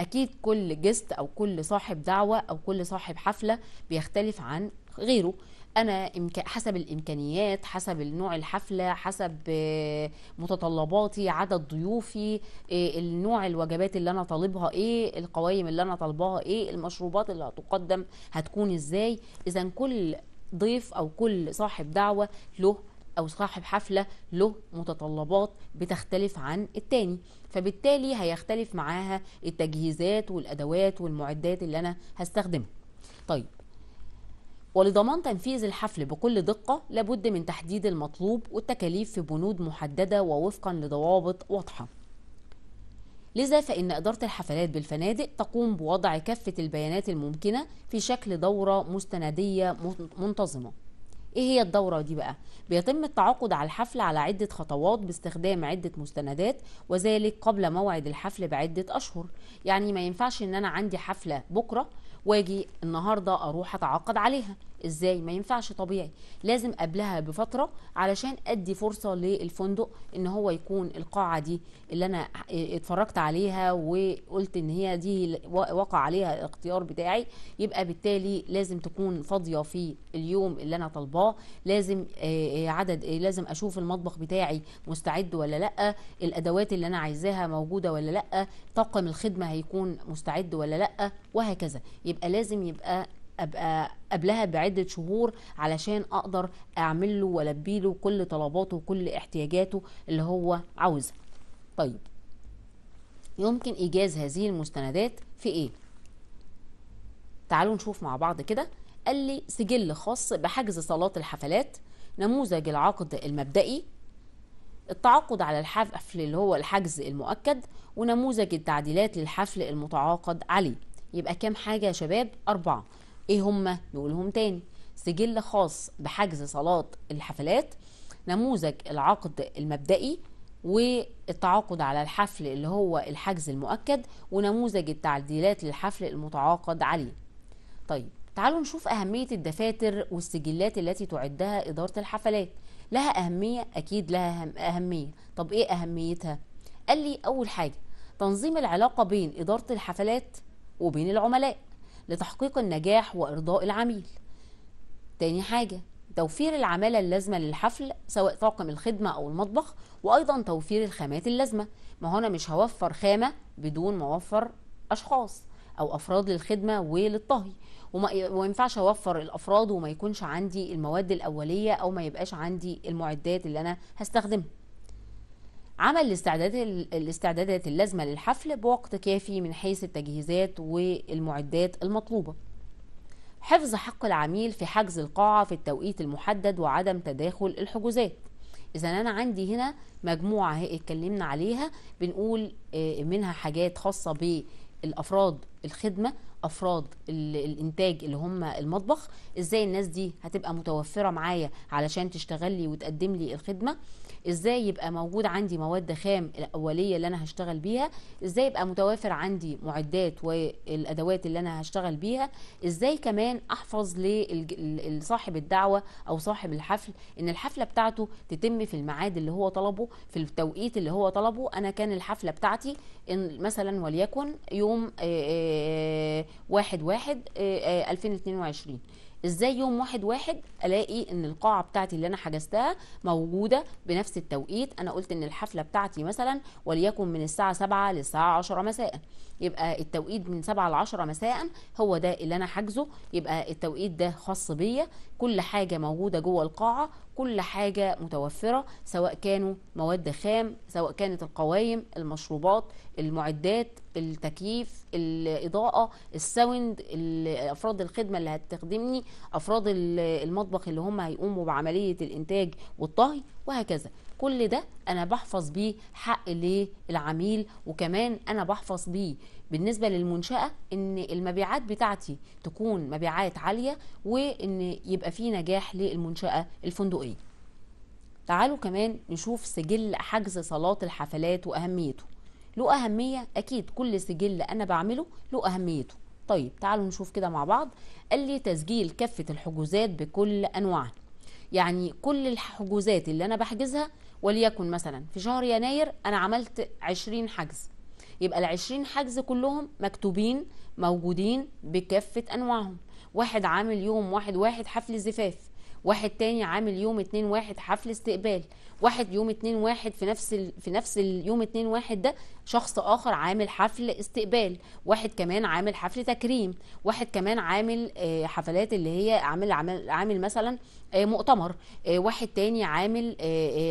أكيد كل جست أو كل صاحب دعوة أو كل صاحب حفلة بيختلف عن غيره انا حسب الامكانيات حسب نوع الحفله حسب آه، متطلباتي عدد ضيوفي آه، النوع الوجبات اللي انا طالبها ايه القوائم اللي انا طالباها ايه المشروبات اللي هتقدم هتكون ازاي اذا كل ضيف او كل صاحب دعوه له او صاحب حفله له متطلبات بتختلف عن التاني فبالتالي هيختلف معاها التجهيزات والادوات والمعدات اللي انا هستخدمها طيب ولضمان تنفيذ الحفل بكل دقة لابد من تحديد المطلوب والتكاليف في بنود محددة ووفقا لضوابط واضحة لذا فإن إدارة الحفلات بالفنادق تقوم بوضع كافة البيانات الممكنة في شكل دورة مستندية منتظمة إيه هي الدورة دي بقى؟ بيتم التعاقد على الحفل على عدة خطوات باستخدام عدة مستندات وذلك قبل موعد الحفل بعدة أشهر يعني ما ينفعش إن أنا عندي حفلة بكرة واجي النهارده اروح اتعاقد عليها ازاي ما ينفعش طبيعي لازم قبلها بفتره علشان ادي فرصه للفندق ان هو يكون القاعه دي اللي انا اتفرجت عليها وقلت ان هي دي وقع عليها الاختيار بتاعي يبقى بالتالي لازم تكون فاضيه في اليوم اللي انا طالباه لازم آه، آه، عدد آه، لازم اشوف المطبخ بتاعي مستعد ولا لا الادوات اللي انا عايزاها موجوده ولا لا طاقم الخدمه هيكون مستعد ولا لا وهكذا يبقى لازم يبقى ابقى قبلها بعده شهور علشان اقدر اعمل له والبي له كل طلباته وكل احتياجاته اللي هو عاوزها طيب يمكن ايجاز هذه المستندات في ايه تعالوا نشوف مع بعض كده قال لي سجل خاص بحجز صالات الحفلات نموذج العقد المبدئي التعاقد على الحفل اللي هو الحجز المؤكد ونموذج التعديلات للحفل المتعاقد عليه يبقى كام حاجة يا شباب أربعة ايه هما نقولهم تاني سجل خاص بحجز صلاة الحفلات نموذج العقد المبدئي والتعاقد على الحفل اللي هو الحجز المؤكد ونموذج التعديلات للحفل المتعاقد عليه طيب تعالوا نشوف أهمية الدفاتر والسجلات التي تعدها إدارة الحفلات لها أهمية أكيد لها أهمية طب إيه أهميتها؟ قال لي أول حاجة تنظيم العلاقة بين إدارة الحفلات وبين العملاء لتحقيق النجاح وإرضاء العميل تاني حاجة توفير العمالة اللازمة للحفل سواء طاقم الخدمة أو المطبخ وأيضا توفير الخامات اللازمة ما هنا مش هوفر خامة بدون ما أوفر أشخاص أو أفراد للخدمة وللطهي وما ينفعش أوفر الأفراد وما يكونش عندي المواد الأولية أو ما يبقاش عندي المعدات اللي أنا هستخدمها عمل الاستعدادات الاستعدادات اللازمه للحفل بوقت كافي من حيث التجهيزات والمعدات المطلوبه حفظ حق العميل في حجز القاعه في التوقيت المحدد وعدم تداخل الحجوزات اذا انا عندي هنا مجموعه اتكلمنا عليها بنقول آه، منها حاجات خاصه بالافراد الخدمه افراد الانتاج اللي هم المطبخ ازاي الناس دي هتبقى متوفره معايا علشان تشتغل لي وتقدم لي الخدمه ازاي يبقى موجود عندي مواد خام الاوليه اللي انا هشتغل بيها ازاي يبقى متوافر عندي معدات والادوات اللي انا هشتغل بيها ازاي كمان احفظ لصاحب الدعوه او صاحب الحفل ان الحفله بتاعته تتم في الميعاد اللي هو طلبه في التوقيت اللي هو طلبه انا كان الحفله بتاعتي إن مثلا وليكن يوم 1 1 2022 ازاي يوم واحد واحد الاقي ان القاعه بتاعتي اللي انا حجزتها موجوده بنفس التوقيت انا قلت ان الحفله بتاعتي مثلا وليكن من الساعه 7 للساعه 10 مساء يبقى التوقيت من 7 ل 10 مساء هو ده اللي انا حجزه يبقى التوقيت ده خاص بيا كل حاجة موجودة جوه القاعة كل حاجة متوفرة سواء كانوا مواد خام سواء كانت القوائم المشروبات المعدات التكييف الإضاءة الساوند أفراد الخدمة اللي هتخدمني أفراد المطبخ اللي هم هيقوموا بعملية الإنتاج والطهي وهكذا كل ده أنا بحفظ بيه حق للعميل وكمان أنا بحفظ بيه بالنسبه للمنشاه ان المبيعات بتاعتي تكون مبيعات عاليه وان يبقى في نجاح للمنشاه الفندقيه تعالوا كمان نشوف سجل حجز صلاه الحفلات واهميته له اهميه اكيد كل سجل انا بعمله له اهميته طيب تعالوا نشوف كده مع بعض قال لي تسجيل كافه الحجوزات بكل انواعها يعني كل الحجوزات اللي انا بحجزها وليكن مثلا في شهر يناير انا عملت 20 حجز يبقى ال 20 حجز كلهم مكتوبين موجودين بكافه انواعهم واحد عامل يوم واحد واحد حفل زفاف واحد تاني عامل يوم اتنين واحد حفل استقبال واحد يوم اتنين واحد في نفس ال... في نفس اليوم اتنين واحد ده شخص اخر عامل حفل استقبال واحد كمان عامل حفل تكريم واحد كمان عامل آه، حفلات اللي هي عامل عامل, عامل مثلا آه، مؤتمر آه، واحد تاني عامل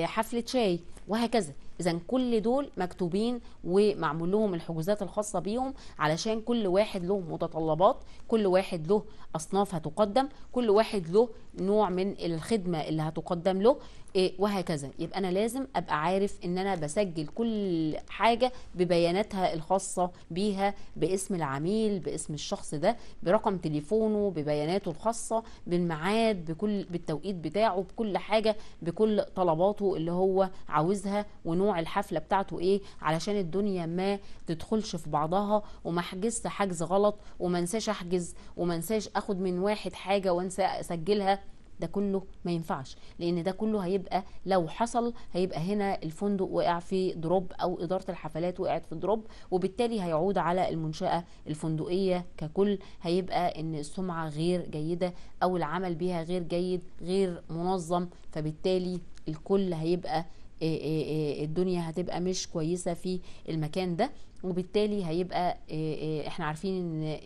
حفله شاي وهكذا اذا كل دول مكتوبين ومعمول لهم الحجوزات الخاصه بيهم علشان كل واحد له متطلبات كل واحد له اصناف هتقدم كل واحد له نوع من الخدمه اللي هتقدم له إيه وهكذا يبقى انا لازم ابقى عارف ان انا بسجل كل حاجه ببياناتها الخاصه بيها باسم العميل باسم الشخص ده برقم تليفونه ببياناته الخاصه بالميعاد بكل بالتوقيت بتاعه بكل حاجه بكل طلباته اللي هو عاوزها ونوع الحفله بتاعته ايه علشان الدنيا ما تدخلش في بعضها وما حجزت حجز غلط وما انساش احجز وما انساش اخد من واحد حاجه وانسى اسجلها ده كله ما ينفعش لان ده كله هيبقى لو حصل هيبقى هنا الفندق وقع في دروب او اداره الحفلات وقعت في دروب وبالتالي هيعود على المنشاه الفندقيه ككل هيبقى ان السمعه غير جيده او العمل بيها غير جيد غير منظم فبالتالي الكل هيبقى الدنيا هتبقى مش كويسه في المكان ده وبالتالي هيبقى احنا عارفين ان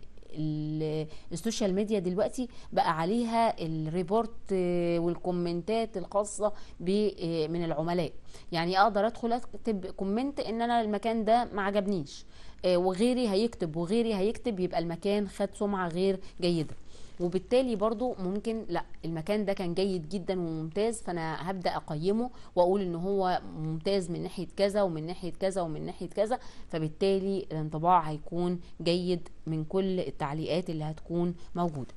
السوشيال ميديا دلوقتي بقى عليها الريبورت آه، والكومنتات الخاصه آه، من العملاء يعني اقدر ادخل اكتب كومنت ان انا المكان ده ما عجبنيش آه، وغيري هيكتب وغيري هيكتب يبقى المكان خد سمعه غير جيده وبالتالي برضو ممكن لا المكان ده كان جيد جدا وممتاز فانا هبدا اقيمه واقول ان هو ممتاز من ناحيه كذا ومن ناحيه كذا ومن ناحيه كذا فبالتالي الانطباع هيكون جيد من كل التعليقات اللي هتكون موجوده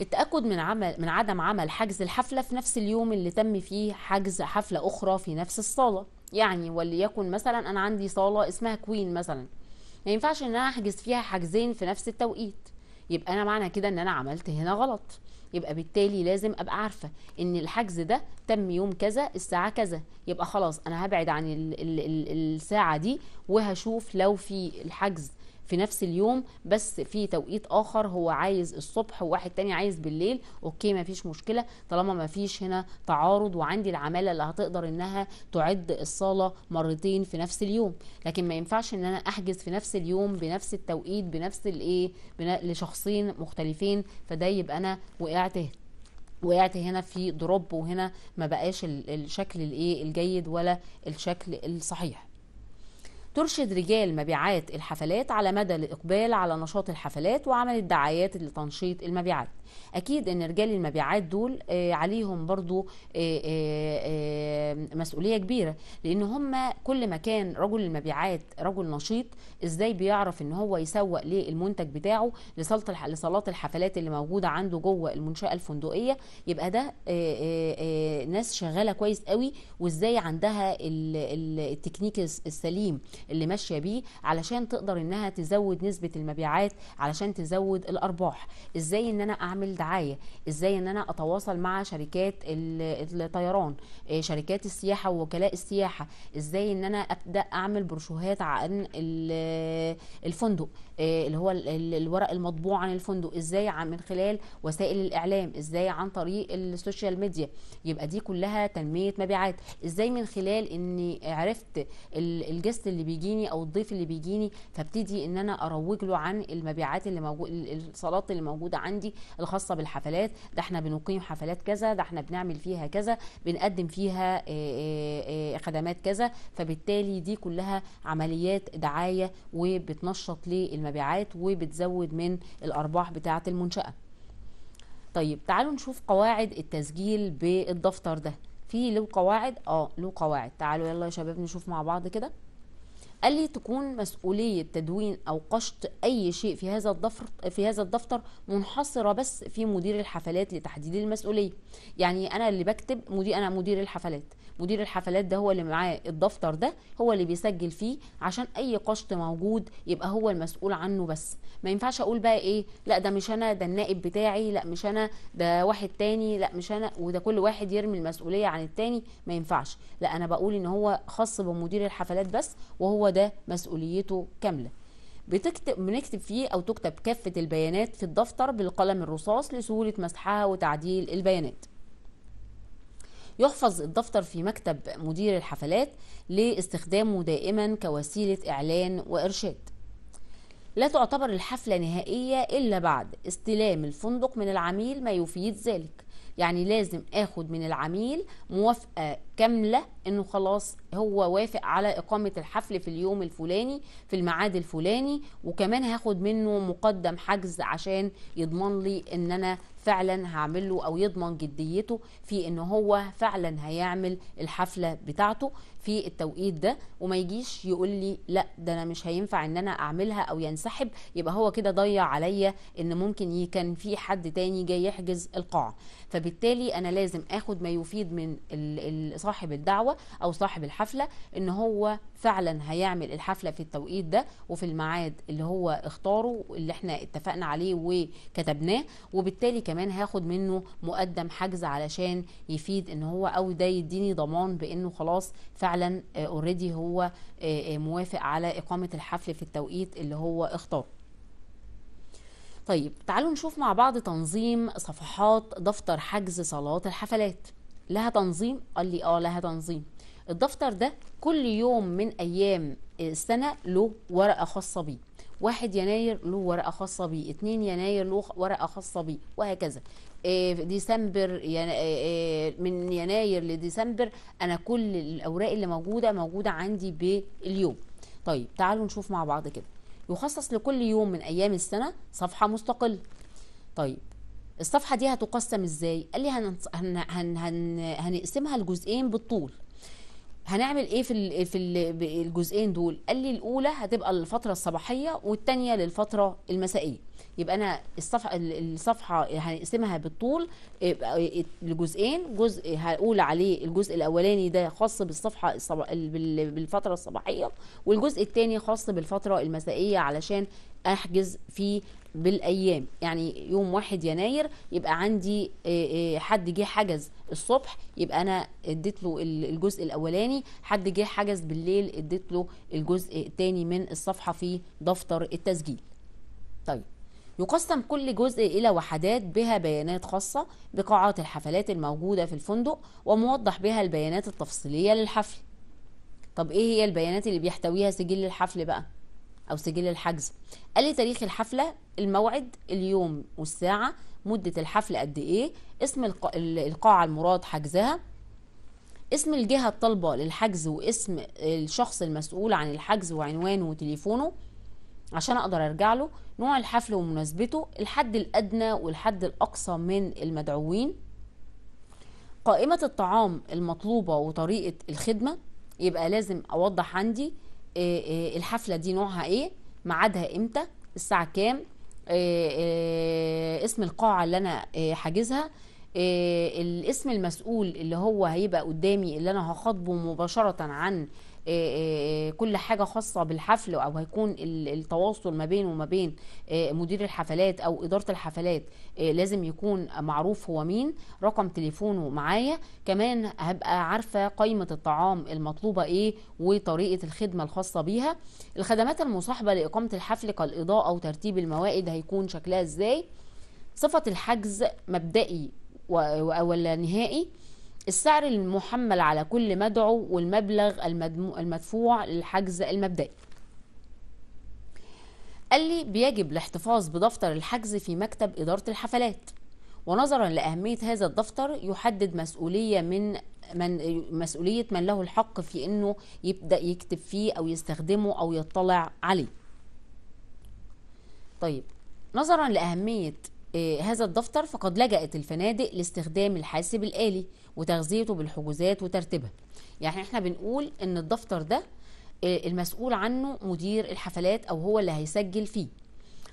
التأكد من عمل من عدم عمل حجز الحفلة في نفس اليوم اللي تم فيه حجز حفلة أخرى في نفس الصالة يعني وليكن مثلا أنا عندي صالة اسمها كوين مثلا ما ينفعش إن أنا أحجز فيها حجزين في نفس التوقيت يبقى انا معنى كده ان انا عملت هنا غلط يبقى بالتالي لازم ابقى عارفه ان الحجز ده تم يوم كذا الساعه كذا يبقى خلاص انا هبعد عن الـ الـ الـ الساعه دي وهشوف لو في الحجز في نفس اليوم بس في توقيت اخر هو عايز الصبح وواحد تاني عايز بالليل اوكي مفيش مشكله طالما مفيش هنا تعارض وعندي العماله اللي هتقدر انها تعد الصاله مرتين في نفس اليوم لكن ما ينفعش ان انا احجز في نفس اليوم بنفس التوقيت بنفس الايه لشخصين مختلفين فده يبقى انا وقعت وقعت هنا في دروب وهنا ما بقاش الشكل الايه الجيد ولا الشكل الصحيح ترشد رجال مبيعات الحفلات على مدى الإقبال على نشاط الحفلات وعمل الدعايات لتنشيط المبيعات أكيد أن رجال المبيعات دول آه، عليهم برضو آه، آه، مسؤولية كبيرة لأن هم كل ما كان رجل المبيعات رجل نشيط إزاي بيعرف أن هو يسوق للمنتج بتاعه لصالات الحفلات اللي موجودة عنده جوه المنشأة الفندقية يبقى ده ناس شغالة كويس قوي وإزاي عندها التكنيك السليم اللي ماشيه بيه علشان تقدر انها تزود نسبه المبيعات علشان تزود الارباح ازاي ان انا اعمل دعايه ازاي ان انا اتواصل مع شركات الطيران آه، شركات السياحه ووكلاء السياحه ازاي ان انا ابدا اعمل بروشوهات عن الفندق آه، اللي هو الورق المطبوع عن الفندق ازاي من خلال وسائل الاعلام ازاي عن طريق السوشيال ميديا يبقى دي كلها تنميه مبيعات ازاي من خلال اني عرفت الجست اللي بيجيني او الضيف اللي بيجيني فابتدي ان انا اروج له عن المبيعات اللي موجود الصالات اللي موجوده عندي الخاصه بالحفلات ده احنا بنقيم حفلات كذا ده احنا بنعمل فيها كذا بنقدم فيها آه، آه، خدمات كذا فبالتالي دي كلها عمليات دعايه وبتنشط للمبيعات المبيعات وبتزود من الارباح بتاعه المنشاه طيب تعالوا نشوف قواعد التسجيل بالدفتر ده في له قواعد اه له قواعد تعالوا يلا يا شباب نشوف مع بعض كده قال لي تكون مسؤولية تدوين أو قشط أي شيء في هذا الدفتر في هذا الدفتر منحصرة بس في مدير الحفلات لتحديد المسؤولية يعني أنا اللي بكتب مدير أنا مدير الحفلات مدير الحفلات ده هو اللي معاه الدفتر ده هو اللي بيسجل فيه عشان أي قشط موجود يبقى هو المسؤول عنه بس ما ينفعش أقول بقى إيه لا ده مش أنا ده النائب بتاعي لا مش أنا ده واحد تاني لا مش أنا وده كل واحد يرمي المسؤولية عن التاني ما ينفعش لا أنا بقول إن هو خاص بمدير الحفلات بس وهو ده مسؤوليته كامله بتكتب بنكتب فيه او تكتب كافه البيانات في الدفتر بالقلم الرصاص لسهوله مسحها وتعديل البيانات يحفظ الدفتر في مكتب مدير الحفلات لاستخدامه دائما كوسيله اعلان وارشاد لا تعتبر الحفله نهائيه الا بعد استلام الفندق من العميل ما يفيد ذلك يعني لازم اخد من العميل موافقه كامله انه خلاص هو وافق على اقامه الحفل في اليوم الفلاني في الميعاد الفلاني وكمان هاخد منه مقدم حجز عشان يضمن لي ان انا فعلا هعمل له او يضمن جديته في ان هو فعلا هيعمل الحفله بتاعته في التوقيت ده وما يجيش يقول لي لا ده انا مش هينفع ان انا اعملها او ينسحب يبقى هو كده ضيع عليا ان ممكن كان في حد تاني جاي يحجز القاعه فبالتالي انا لازم اخد ما يفيد من صاحب صاحب الدعوه او صاحب الحفله ان هو فعلا هيعمل الحفله في التوقيت ده وفي الميعاد اللي هو اختاره اللي احنا اتفقنا عليه وكتبناه وبالتالي كمان هاخد منه مقدم حجز علشان يفيد ان هو او ده يديني ضمان بانه خلاص فعلا اوريدي آه، هو آه، آه، موافق على اقامه الحفل في التوقيت اللي هو اختاره طيب تعالوا نشوف مع بعض تنظيم صفحات دفتر حجز صلاه الحفلات لها تنظيم قال لي اه لها تنظيم الدفتر ده كل يوم من ايام السنه له ورقه خاصه بيه واحد يناير له ورقه خاصه بيه اتنين يناير له ورقه خاصه بيه وهكذا آه، ديسمبر آه، آه، من يناير لديسمبر انا كل الاوراق اللي موجوده موجوده عندي باليوم طيب تعالوا نشوف مع بعض كده يخصص لكل يوم من ايام السنه صفحه مستقله طيب الصفحه دي هتقسم ازاي قال لي هن هن هن هنقسمها لجزئين بالطول هنعمل ايه في ال في ال الجزئين دول قال لي الاولى هتبقى للفتره الصباحيه والثانيه للفتره المسائيه يبقى انا الصفحه الصفحه هنقسمها بالطول لجزئين جزء هقول عليه الجزء الاولاني ده خاص بالصفحه بالفتره الصباحيه والجزء الثاني خاص بالفتره المسائيه علشان احجز في بالايام يعني يوم 1 يناير يبقى عندي آه، آه، حد جه حجز الصبح يبقى انا اديت له الجزء الاولاني حد جه حجز بالليل اديت له الجزء الثاني من الصفحه في دفتر التسجيل طيب يقسم كل جزء إلى وحدات بها بيانات خاصة بقاعات الحفلات الموجودة في الفندق وموضح بها البيانات التفصيلية للحفل طب إيه هي البيانات اللي بيحتويها سجل الحفل بقى؟ أو سجل الحجز قال لي تاريخ الحفلة الموعد اليوم والساعة مدة الحفل قد إيه اسم القاعة المراد حجزها اسم الجهة الطالبة للحجز واسم الشخص المسؤول عن الحجز وعنوانه وتليفونه عشان اقدر ارجع له نوع الحفل ومناسبته الحد الادنى والحد الاقصى من المدعوين قائمة الطعام المطلوبة وطريقة الخدمة يبقى لازم اوضح عندي آه، آه، الحفله دي نوعها ايه ميعادها امتى الساعه كام آه، اسم القاعه اللي انا حاجزها الاسم المسؤول اللي هو هيبقى قدامي اللي انا هخاطبه مباشره عن آه، آه، آه، كل حاجه خاصه بالحفل او هيكون التواصل ما بينه وما بين مدير الحفلات او اداره الحفلات لازم يكون معروف هو مين رقم تليفونه معايا كمان هبقى عارفه قائمه الطعام المطلوبه ايه وطريقه الخدمه الخاصه بيها الخدمات المصاحبه لاقامه الحفل كالاضاءه وترتيب الموائد هيكون شكلها ازاي صفه الحجز مبدئي ولا نهائي السعر المحمل على كل مدعو والمبلغ المدفوع للحجز المبدئي قال لي بيجب الاحتفاظ بدفتر الحجز في مكتب إدارة الحفلات ونظرا لأهمية هذا الدفتر يحدد مسؤولية من من مسؤولية من له الحق في أنه يبدأ يكتب فيه أو يستخدمه أو يطلع عليه طيب نظرا لأهمية آه، هذا الدفتر فقد لجأت الفنادق لاستخدام الحاسب الآلي وتغذيته بالحجوزات وترتيبها يعني احنا بنقول ان الدفتر ده آه، المسؤول عنه مدير الحفلات او هو اللي هيسجل فيه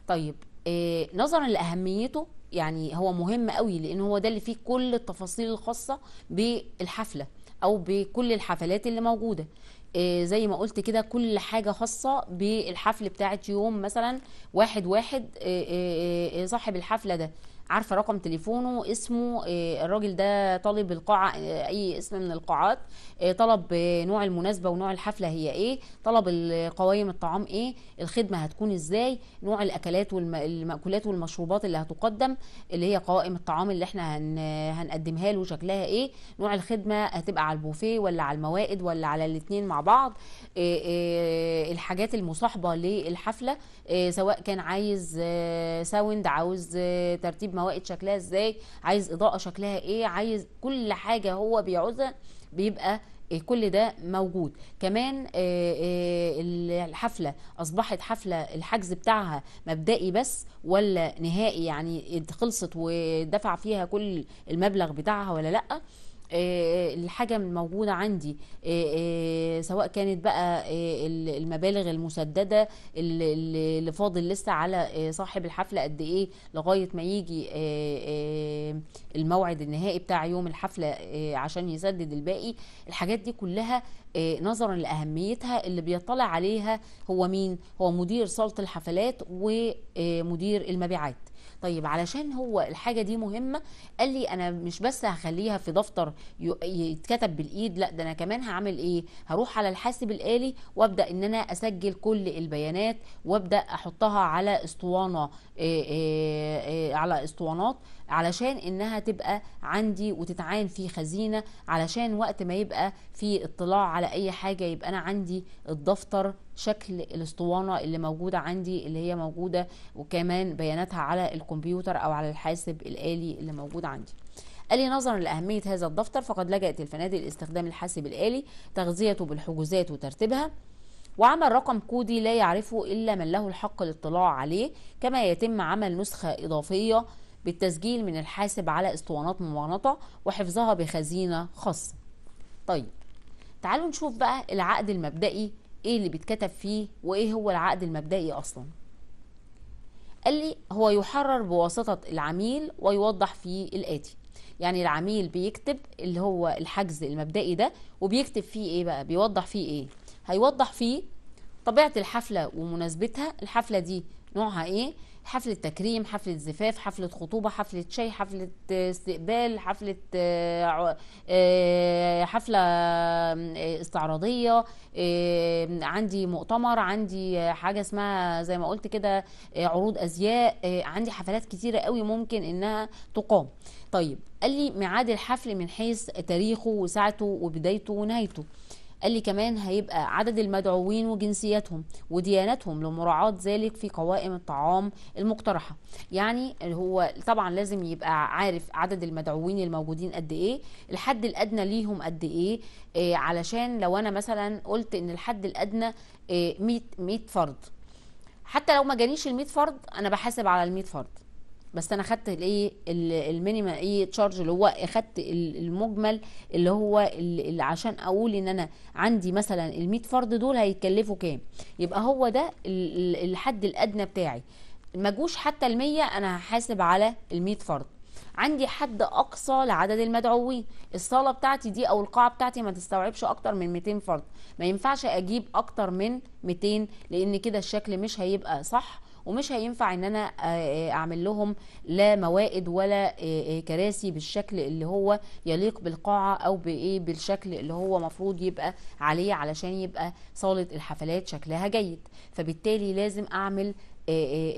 طيب آه، نظرا لاهميته يعني هو مهم قوي لان هو ده اللي فيه كل التفاصيل الخاصه بالحفله او بكل الحفلات اللي موجوده آه، زي ما قلت كده كل حاجة خاصة بالحفل بتاعت يوم مثلا واحد واحد آه، آه، صاحب الحفلة ده عارفه رقم تليفونه اسمه آه، الراجل ده طالب القاعه آه، اي اسم من القاعات آه، طلب نوع المناسبه ونوع الحفله هي ايه طلب قوائم الطعام ايه الخدمه هتكون ازاي نوع الاكلات والمأكولات والمشروبات اللي هتقدم اللي هي قوائم الطعام اللي احنا هنقدمها له شكلها ايه نوع الخدمه هتبقى على البوفيه ولا على الموائد ولا على الاثنين مع بعض الحاجات المصاحبه للحفله سواء كان عايز ساوند عاوز ترتيب موائد شكلها ازاي عايز اضاءه شكلها ايه عايز كل حاجه هو بيعوزها بيبقى إيه، كل ده موجود كمان آه، آه، الحفلة أصبحت حفلة الحجز بتاعها مبدئي بس ولا نهائي يعني إيه، خلصت ودفع فيها كل المبلغ بتاعها ولا لأ آه، آه، الحاجه الموجوده عندي آه، سواء كانت بقى المبالغ المسدده اللي فاضل لسه على صاحب الحفله قد ايه لغايه ما يجي الموعد النهائي بتاع يوم الحفله عشان يسدد الباقي الحاجات دي كلها نظرا لاهميتها اللي بيطلع عليها هو مين هو مدير صاله الحفلات ومدير المبيعات طيب علشان هو الحاجه دي مهمه قال لي انا مش بس هخليها في دفتر يتكتب بالايد لا ده انا كمان هعمل ايه هروح على الحاسب الالي وابدا ان انا اسجل كل البيانات وابدا احطها على اسطوانه إيه إيه إيه على اسطوانات علشان انها تبقى عندي وتتعان في خزينه علشان وقت ما يبقى في اطلاع على اي حاجه يبقى انا عندي الدفتر شكل الاسطوانه اللي موجوده عندي اللي هي موجوده وكمان بياناتها على الكمبيوتر او على الحاسب الالي اللي موجود عندي قال لي نظرا لأهمية هذا الدفتر فقد لجأت الفنادق لاستخدام الحاسب الآلي تغذيته بالحجوزات وترتيبها وعمل رقم كودي لا يعرفه إلا من له الحق الاطلاع عليه كما يتم عمل نسخة إضافية بالتسجيل من الحاسب على اسطوانات ممغنطة وحفظها بخزينة خاصة طيب تعالوا نشوف بقى العقد المبدئي ايه اللي بيتكتب فيه وايه هو العقد المبدئي اصلا قال لي هو يحرر بواسطة العميل ويوضح فيه الآتي يعني العميل بيكتب اللي هو الحجز المبدئي ده وبيكتب فيه ايه بقى بيوضح فيه ايه هيوضح فيه طبيعة الحفلة ومناسبتها الحفلة دي نوعها ايه حفلة تكريم حفلة زفاف حفلة خطوبة حفلة شاي حفلة استقبال حفلة آه، آه، حفلة آه، استعراضية عندي مؤتمر عندي حاجة اسمها زي ما قلت كده عروض أزياء عندي حفلات كتيرة قوي ممكن إنها تقام طيب قال لي ميعاد الحفل من حيث تاريخه وساعته وبدايته ونهايته قال لي كمان هيبقى عدد المدعوين وجنسياتهم ودياناتهم لمراعاة ذلك في قوائم الطعام المقترحة يعني هو طبعا لازم يبقى عارف عدد المدعوين الموجودين قد ايه الحد الادنى ليهم قد ايه, إيه علشان لو انا مثلا قلت ان الحد الادنى 100 إيه 100 فرد حتى لو ما جانيش ال 100 فرد انا بحاسب على ال 100 فرد بس انا خدت الايه المينيمم ايه تشارج اللي هو اخدت المجمل اللي هو اللي عشان اقول ان انا عندي مثلا ال فرد دول هيتكلفوا كام يبقى هو ده الحد الادنى بتاعي ما جوش حتى ال 100 انا هحاسب على ال 100 فرد عندي حد اقصى لعدد المدعوين الصاله بتاعتي دي او القاعه بتاعتي ما تستوعبش اكتر من 200 فرد ما ينفعش اجيب اكتر من 200 لان كده الشكل مش هيبقى صح ومش هينفع ان انا آه، آه، اعمل لهم لا موائد ولا آه، كراسي بالشكل اللي هو يليق بالقاعه او بايه بالشكل اللي هو مفروض يبقى عليه علشان يبقى صاله الحفلات شكلها جيد فبالتالي لازم اعمل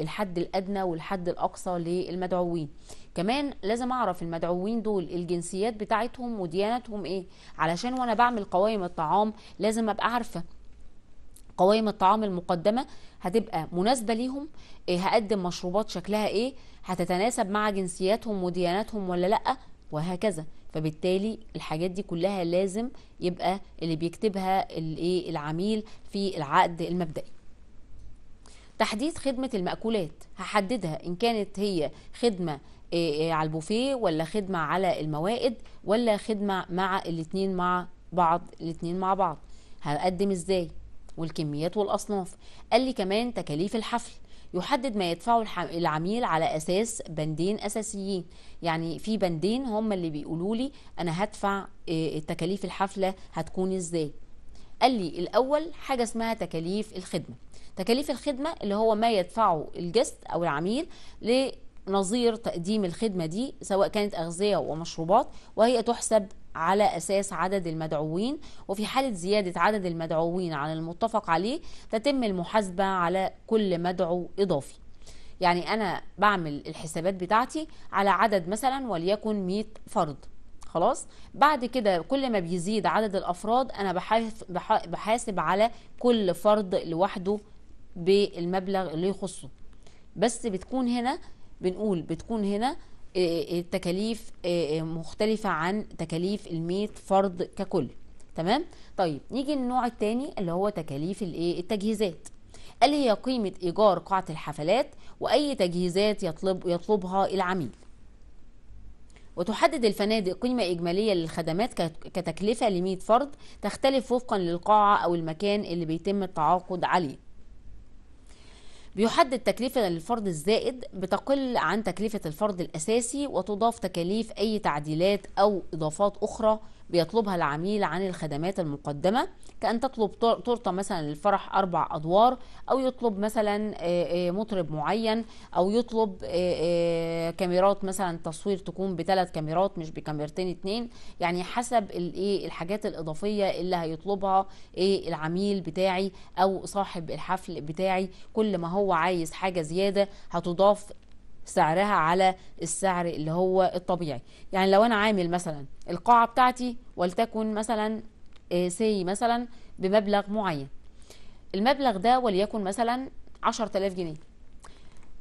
الحد الادنى والحد الاقصى للمدعوين كمان لازم اعرف المدعوين دول الجنسيات بتاعتهم وديانتهم ايه علشان وانا بعمل قوائم الطعام لازم ابقى عارفه قوائم الطعام المقدمة هتبقى مناسبة ليهم إيه، هقدم مشروبات شكلها إيه هتتناسب مع جنسياتهم ودياناتهم ولا لأ وهكذا فبالتالي الحاجات دي كلها لازم يبقى اللي بيكتبها الايه العميل في العقد المبدئي تحديد خدمة المأكولات هحددها إن كانت هي خدمة إيه، إيه، على البوفيه ولا خدمة على الموائد ولا خدمة مع الاتنين مع بعض الاتنين مع بعض هقدم ازاي والكميات والأصناف قال لي كمان تكاليف الحفل يحدد ما يدفعه العميل على اساس بندين اساسيين يعني في بندين هم اللي بيقولوا لي انا هدفع آه، تكاليف الحفله هتكون ازاي قال لي الاول حاجه اسمها تكاليف الخدمه تكاليف الخدمه اللي هو ما يدفعه الجست او العميل لنظير تقديم الخدمه دي سواء كانت اغذيه ومشروبات وهي تحسب على أساس عدد المدعوين وفي حالة زيادة عدد المدعوين عن المتفق عليه تتم المحاسبة على كل مدعو إضافي يعني أنا بعمل الحسابات بتاعتي على عدد مثلا وليكن 100 فرد خلاص بعد كده كل ما بيزيد عدد الافراد انا بحاسب على كل فرد لوحده بالمبلغ اللي يخصه بس بتكون هنا بنقول بتكون هنا التكاليف آه، آه، آه، مختلفة عن تكاليف الميت فرد ككل تمام طيب نيجي للنوع الثاني اللي هو تكاليف التجهيزات قال هي قيمة إيجار قاعة الحفلات وأي تجهيزات يطلب يطلبها العميل وتحدد الفنادق قيمة إجمالية للخدمات كتكلفة لمية فرد تختلف وفقا للقاعة أو المكان اللي بيتم التعاقد عليه بيحدد تكلفة للفرد الزائد بتقل عن تكلفة الفرد الأساسي وتضاف تكاليف أي تعديلات أو إضافات أخرى بيطلبها العميل عن الخدمات المقدمة كأن تطلب تورتة مثلا للفرح أربع أدوار أو يطلب مثلا مطرب معين أو يطلب كاميرات مثلا تصوير تكون بثلاث كاميرات مش بكاميرتين اتنين يعني حسب الايه الحاجات الإضافية اللي هيطلبها ايه العميل بتاعي أو صاحب الحفل بتاعي كل ما هو عايز حاجة زيادة هتضاف سعرها على السعر اللي هو الطبيعي يعني لو انا عامل مثلا القاعة بتاعتي ولتكن مثلا سي مثلا بمبلغ معين المبلغ ده وليكن مثلا 10000 جنيه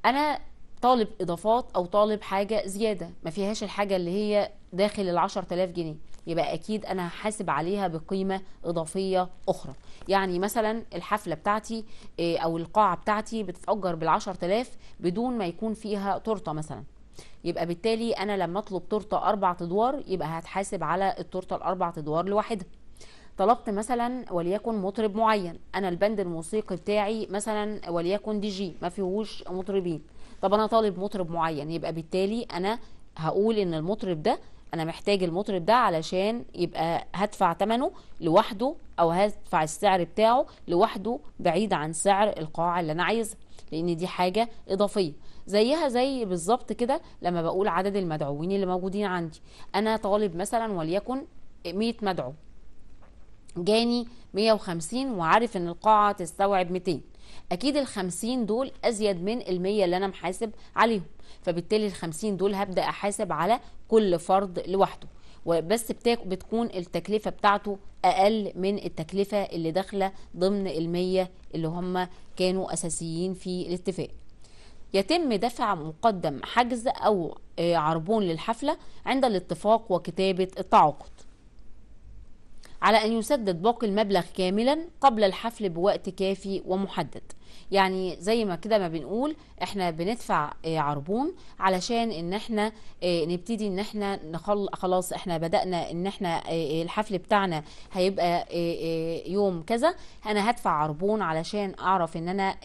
انا طالب اضافات او طالب حاجه زياده ما فيهاش الحاجه اللي هي داخل ال 10000 جنيه يبقى اكيد انا هحاسب عليها بقيمه اضافيه اخرى يعني مثلا الحفله بتاعتي آه، او القاعه بتاعتي بتتاجر بال10000 بدون ما يكون فيها تورته مثلا يبقى بالتالي انا لما اطلب تورته اربع ادوار يبقى هتحاسب على التورته الاربع ادوار لوحدها طلبت مثلا وليكن مطرب معين انا البند الموسيقي بتاعي مثلا وليكن دي جي ما فيهوش مطربين طب انا طالب مطرب معين يبقى بالتالي انا هقول ان المطرب ده انا محتاج المطرب ده علشان يبقى هدفع ثمنه لوحده او هدفع السعر بتاعه لوحده بعيد عن سعر القاعه اللي انا عايزها لان دي حاجه اضافيه زيها زي بالظبط كده لما بقول عدد المدعوين اللي موجودين عندي انا طالب مثلا وليكن 100 مدعو جاني 150 وعارف ان القاعه تستوعب 200 اكيد ال 50 دول ازيد من ال 100 اللي انا محاسب عليهم فبالتالي ال 50 دول هبدا احاسب على كل فرد لوحده وبس بتكون التكلفه بتاعته اقل من التكلفه اللي داخله ضمن ال 100 اللي هم كانوا اساسيين في الاتفاق يتم دفع مقدم حجز او آه، عربون للحفله عند الاتفاق وكتابه التعاقد على أن يسدد باقي المبلغ كاملا قبل الحفل بوقت كافي ومحدد يعني زي ما كده ما بنقول احنا بندفع آه، عربون علشان ان احنا آه، نبتدي ان احنا نخل خلاص احنا بدأنا ان احنا آه، الحفل بتاعنا هيبقى يوم كذا انا هدفع عربون علشان اعرف ان انا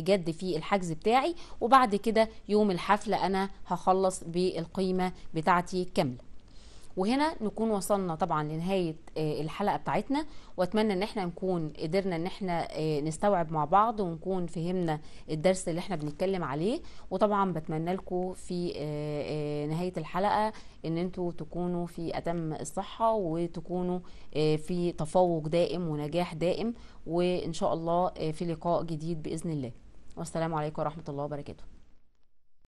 جد في الحجز بتاعي وبعد كده يوم الحفل انا هخلص بالقيمة بتاعتي كاملة وهنا نكون وصلنا طبعا لنهايه آه، الحلقه بتاعتنا واتمنى ان احنا نكون قدرنا ان احنا آه، نستوعب مع بعض ونكون فهمنا الدرس اللي احنا بنتكلم عليه وطبعا بتمنى لكم في آه، نهايه الحلقه ان انتوا تكونوا في اتم الصحه وتكونوا في تفوق دائم ونجاح دائم وان شاء الله في لقاء جديد باذن الله والسلام عليكم ورحمه الله وبركاته